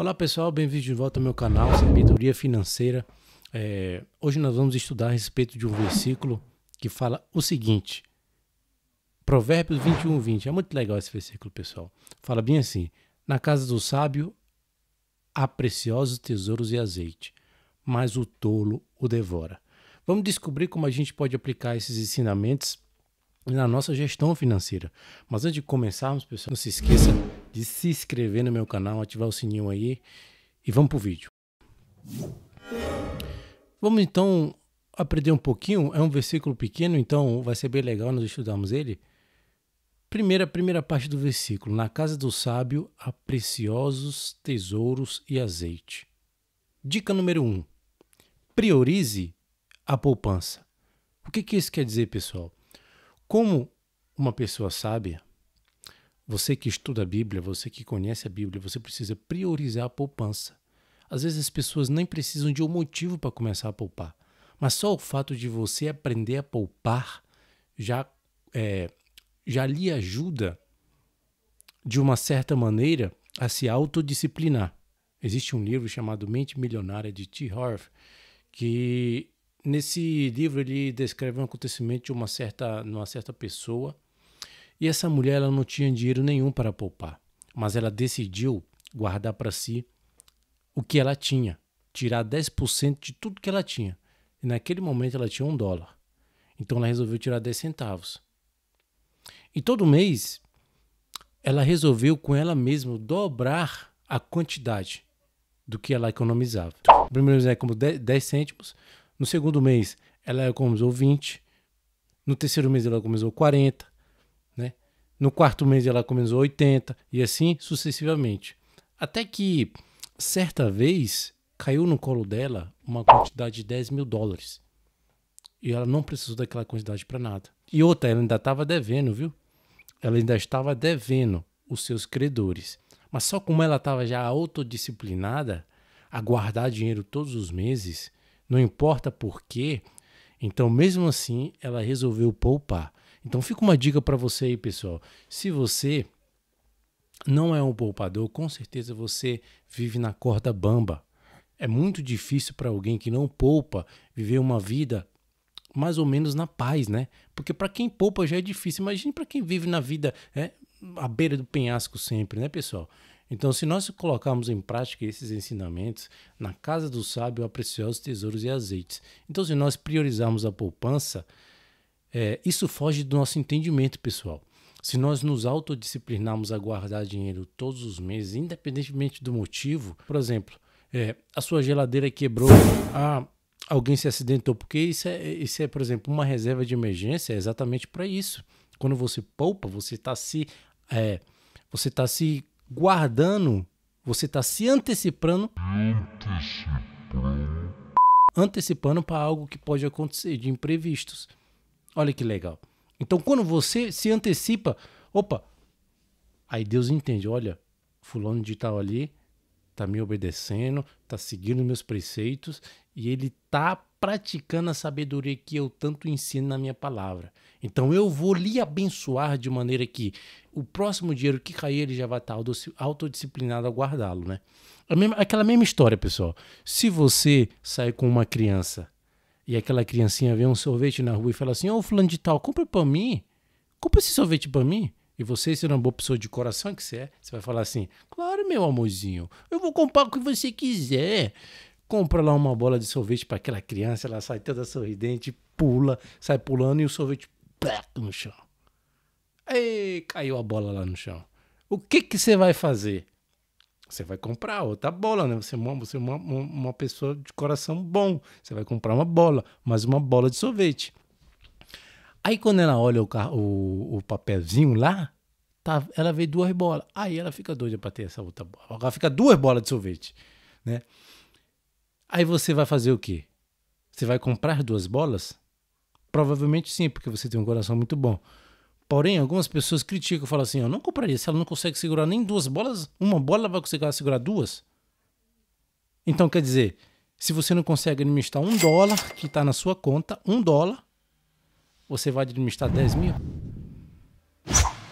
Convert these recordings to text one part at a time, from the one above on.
Olá pessoal, bem-vindos de volta ao meu canal Sabedoria Financeira. É, hoje nós vamos estudar a respeito de um versículo que fala o seguinte: Provérbios 21, 20. É muito legal esse versículo, pessoal. Fala bem assim: Na casa do sábio há preciosos tesouros e azeite, mas o tolo o devora. Vamos descobrir como a gente pode aplicar esses ensinamentos na nossa gestão financeira. Mas antes de começarmos, pessoal, não se esqueça de se inscrever no meu canal, ativar o sininho aí e vamos pro vídeo. Vamos então aprender um pouquinho, é um versículo pequeno, então vai ser bem legal nós estudarmos ele. Primeira, primeira parte do versículo: Na casa do sábio há preciosos tesouros e azeite. Dica número 1: um, priorize a poupança. O que, que isso quer dizer, pessoal? Como uma pessoa sábia, você que estuda a Bíblia, você que conhece a Bíblia, você precisa priorizar a poupança. Às vezes as pessoas nem precisam de um motivo para começar a poupar, mas só o fato de você aprender a poupar já, é, já lhe ajuda, de uma certa maneira, a se autodisciplinar. Existe um livro chamado Mente Milionária de T. Harv, que nesse livro ele descreve um acontecimento de uma certa, uma certa pessoa e essa mulher ela não tinha dinheiro nenhum para poupar, mas ela decidiu guardar para si o que ela tinha, tirar 10% de tudo que ela tinha. E naquele momento ela tinha um dólar. Então ela resolveu tirar 10 centavos. E todo mês ela resolveu com ela mesma dobrar a quantidade do que ela economizava. Então, no primeiro mês era como 10 cêntimos, no segundo mês ela economizou 20, no terceiro mês ela economizou 40, no quarto mês ela começou 80 e assim sucessivamente. Até que certa vez caiu no colo dela uma quantidade de 10 mil dólares. E ela não precisou daquela quantidade para nada. E outra, ela ainda estava devendo, viu? Ela ainda estava devendo os seus credores. Mas só como ela estava já autodisciplinada a guardar dinheiro todos os meses, não importa por quê, então mesmo assim ela resolveu poupar. Então fica uma dica para você aí, pessoal. Se você não é um poupador, com certeza você vive na corda bamba. É muito difícil para alguém que não poupa viver uma vida mais ou menos na paz, né? Porque para quem poupa já é difícil. Imagine para quem vive na vida né, à beira do penhasco sempre, né, pessoal? Então, se nós colocarmos em prática esses ensinamentos, na casa do sábio há preciosos tesouros e azeites. Então, se nós priorizarmos a poupança, é, isso foge do nosso entendimento, pessoal. Se nós nos autodisciplinarmos a guardar dinheiro todos os meses, independentemente do motivo, por exemplo, é, a sua geladeira quebrou, ah, alguém se acidentou, porque isso é, isso é, por exemplo, uma reserva de emergência, é exatamente para isso. Quando você poupa, você está se, é, você está se guardando, você está se Antecipando. Antecipando para algo que pode acontecer de imprevistos. Olha que legal. Então, quando você se antecipa, opa, aí Deus entende, olha, fulano de tal ali tá me obedecendo, tá seguindo meus preceitos e ele tá praticando a sabedoria que eu tanto ensino na minha palavra. Então eu vou lhe abençoar de maneira que o próximo dinheiro que cair ele já vai estar tá autodisciplinado a guardá-lo, né? Mesma, aquela mesma história, pessoal. Se você sair com uma criança e aquela criancinha vê um sorvete na rua e fala assim: Ô, oh, fulano de tal, compra pra mim. Compra esse sorvete pra mim. E você, se é uma boa pessoa de coração que você é, você vai falar assim: Claro, meu amorzinho, eu vou comprar o que você quiser. Compra lá uma bola de sorvete para aquela criança, ela sai toda sorridente, pula, sai pulando e o sorvete plá, no chão. Aí caiu a bola lá no chão. O que, que você vai fazer? Você vai comprar outra bola, né? Você, é você é uma, uma pessoa de coração bom. Você vai comprar uma bola, mas uma bola de sorvete. Aí quando ela olha o, o, o papelzinho lá, tá, ela vê duas bolas. Aí ela fica doida para ter essa outra bola. Ela fica duas bolas de sorvete, né? Aí você vai fazer o quê? Você vai comprar duas bolas? Provavelmente sim, porque você tem um coração muito bom. Porém, algumas pessoas criticam e falam assim: eu não compraria. Se ela não consegue segurar nem duas bolas, uma bola ela vai conseguir segurar duas. Então, quer dizer, se você não consegue administrar um dólar que está na sua conta, um dólar, você vai administrar 10 mil.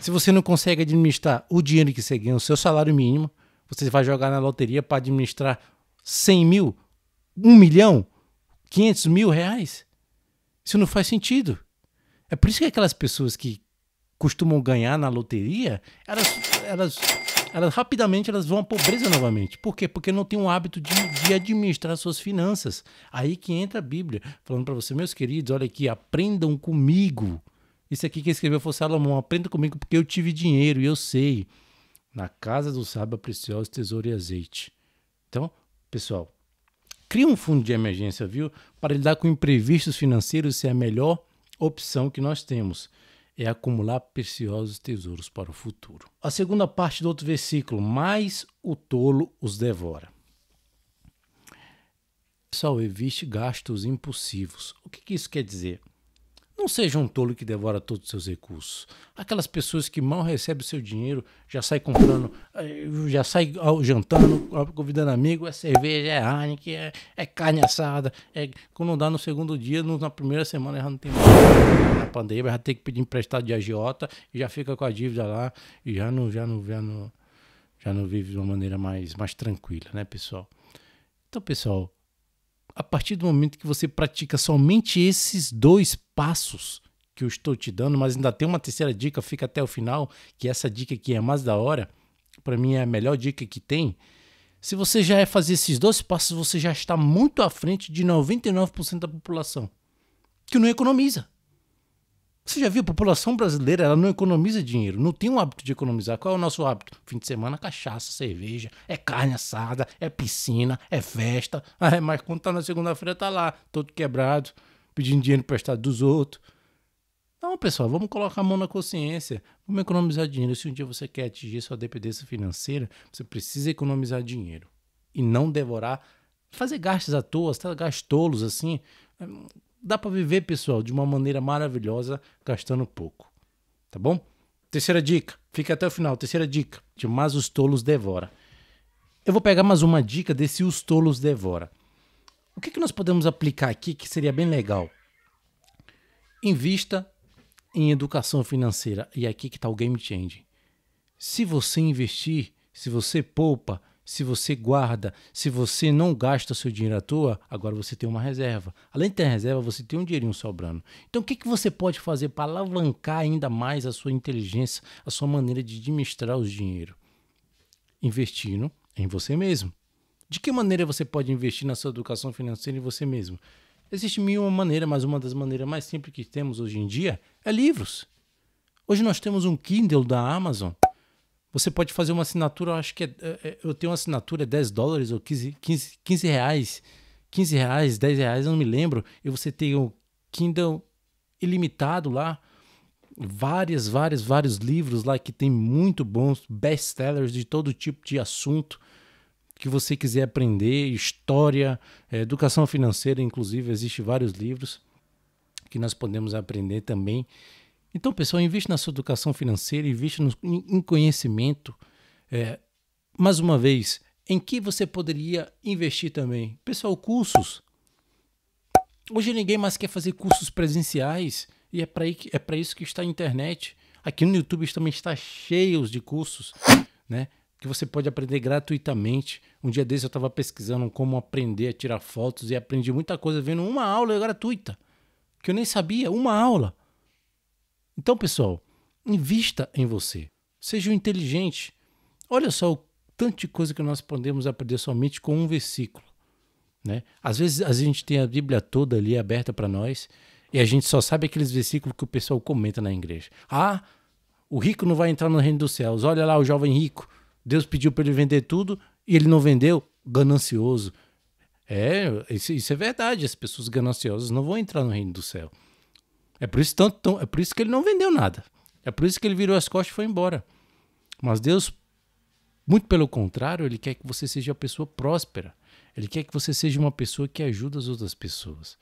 Se você não consegue administrar o dinheiro que você ganha, o seu salário mínimo, você vai jogar na loteria para administrar 100 mil, 1 milhão, 500 mil reais. Isso não faz sentido. É por isso que aquelas pessoas que costumam ganhar na loteria, elas, elas, elas rapidamente elas vão à pobreza novamente. Por quê? Porque não tem o hábito de, de administrar suas finanças. Aí que entra a Bíblia, falando para você, meus queridos, olha aqui, aprendam comigo. Isso aqui que escreveu foi Salomão, aprenda comigo porque eu tive dinheiro e eu sei. Na casa do sábio é precioso tesouro e azeite. Então, pessoal, cria um fundo de emergência, viu? Para lidar com imprevistos financeiros, se é a melhor opção que nós temos é acumular preciosos tesouros para o futuro. A segunda parte do outro versículo, mais o tolo os devora. Pessoal, evite gastos impulsivos. O que, que isso quer dizer? Não seja um tolo que devora todos os seus recursos. Aquelas pessoas que mal recebem o seu dinheiro, já sai comprando, eh, já sai jantando, convidando amigo, é cerveja, é Heineken, é, é, carne assada. É, quando não dá no segundo dia, no, na primeira semana já não tem mais. Na pandemia já tem que pedir emprestado de agiota e já fica com a dívida lá e já não, já não, já não, já não vive de uma maneira mais, mais tranquila, né, pessoal? Então, pessoal, a partir do momento que você pratica somente esses dois passos que eu estou te dando, mas ainda tem uma terceira dica, fica até o final, que essa dica aqui é mais da hora, para mim é a melhor dica que tem. Se você já é fazer esses dois passos, você já está muito à frente de 99% da população, que não economiza. Você já viu? A população brasileira ela não economiza dinheiro, não tem um hábito de economizar. Qual é o nosso hábito? Fim de semana, cachaça, cerveja, é carne assada, é piscina, é festa. Ah, mas quando tá na segunda-feira, tá lá, todo quebrado, pedindo dinheiro emprestado dos outros. Não, pessoal, vamos colocar a mão na consciência. Vamos economizar dinheiro. Se um dia você quer atingir sua dependência financeira, você precisa economizar dinheiro e não devorar, fazer gastos à toa, tá- gastos tolos assim Dá para viver, pessoal, de uma maneira maravilhosa, gastando pouco. Tá bom? Terceira dica, fica até o final. Terceira dica, de Mas os Tolos Devora. Eu vou pegar mais uma dica desse Os Tolos Devora. O que, que nós podemos aplicar aqui que seria bem legal? Invista em educação financeira. E é aqui que está o game changing Se você investir, se você poupa, se você guarda, se você não gasta o seu dinheiro à toa, agora você tem uma reserva. Além de ter reserva, você tem um dinheirinho sobrando. Então, o que, que você pode fazer para alavancar ainda mais a sua inteligência, a sua maneira de administrar o dinheiro? Investindo em você mesmo. De que maneira você pode investir na sua educação financeira em você mesmo? Existe mil uma maneira, mas uma das maneiras mais simples que temos hoje em dia é livros. Hoje nós temos um Kindle da Amazon você pode fazer uma assinatura, eu acho que é, é, é eu tenho uma assinatura 10 é dólares ou 15, 15, 15 reais, 15 reais, 10 reais, eu não me lembro. E você tem o Kindle ilimitado lá, várias, várias, vários livros lá que tem muito bons best-sellers de todo tipo de assunto que você quiser aprender, história, educação financeira, inclusive, existe vários livros que nós podemos aprender também então, pessoal, investe na sua educação financeira, investe no, em conhecimento. É, mais uma vez, em que você poderia investir também? Pessoal, cursos. Hoje ninguém mais quer fazer cursos presenciais e é para é isso que está a internet. Aqui no YouTube também está cheio de cursos, né? Que você pode aprender gratuitamente. Um dia desses eu estava pesquisando como aprender a tirar fotos e aprendi muita coisa vendo uma aula gratuita que eu nem sabia, uma aula. Então, pessoal, invista em você. Seja inteligente. Olha só o tanto de coisa que nós podemos aprender somente com um versículo. Né? Às vezes a gente tem a Bíblia toda ali aberta para nós e a gente só sabe aqueles versículos que o pessoal comenta na igreja. Ah, o rico não vai entrar no reino dos céus. Olha lá o jovem rico. Deus pediu para ele vender tudo e ele não vendeu. Ganancioso. É, isso, isso é verdade. As pessoas gananciosas não vão entrar no reino do céu. É por isso tanto, tão, é por isso que ele não vendeu nada. É por isso que ele virou as costas e foi embora. Mas Deus, muito pelo contrário, ele quer que você seja uma pessoa próspera. Ele quer que você seja uma pessoa que ajuda as outras pessoas.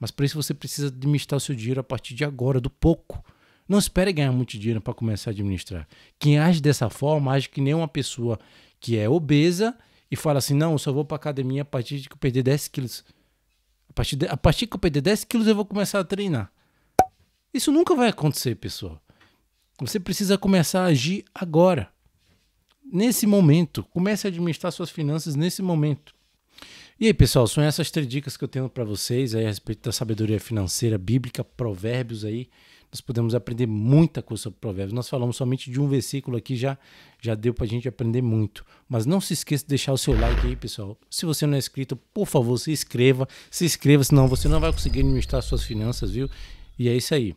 Mas para isso você precisa administrar o seu dinheiro a partir de agora, do pouco. Não espere ganhar muito dinheiro para começar a administrar. Quem age dessa forma age que nem uma pessoa que é obesa e fala assim: não, eu só vou para academia a partir de que eu perder 10 quilos. A partir, de, a partir que eu perder 10 quilos, eu vou começar a treinar. Isso nunca vai acontecer, pessoal. Você precisa começar a agir agora. Nesse momento. Comece a administrar suas finanças nesse momento. E aí, pessoal, são essas três dicas que eu tenho para vocês aí a respeito da sabedoria financeira bíblica, provérbios aí. Nós podemos aprender muita coisa sobre provérbios. Nós falamos somente de um versículo aqui, já, já deu para a gente aprender muito. Mas não se esqueça de deixar o seu like aí, pessoal. Se você não é inscrito, por favor, se inscreva. Se inscreva, senão você não vai conseguir administrar suas finanças, viu? E é isso aí.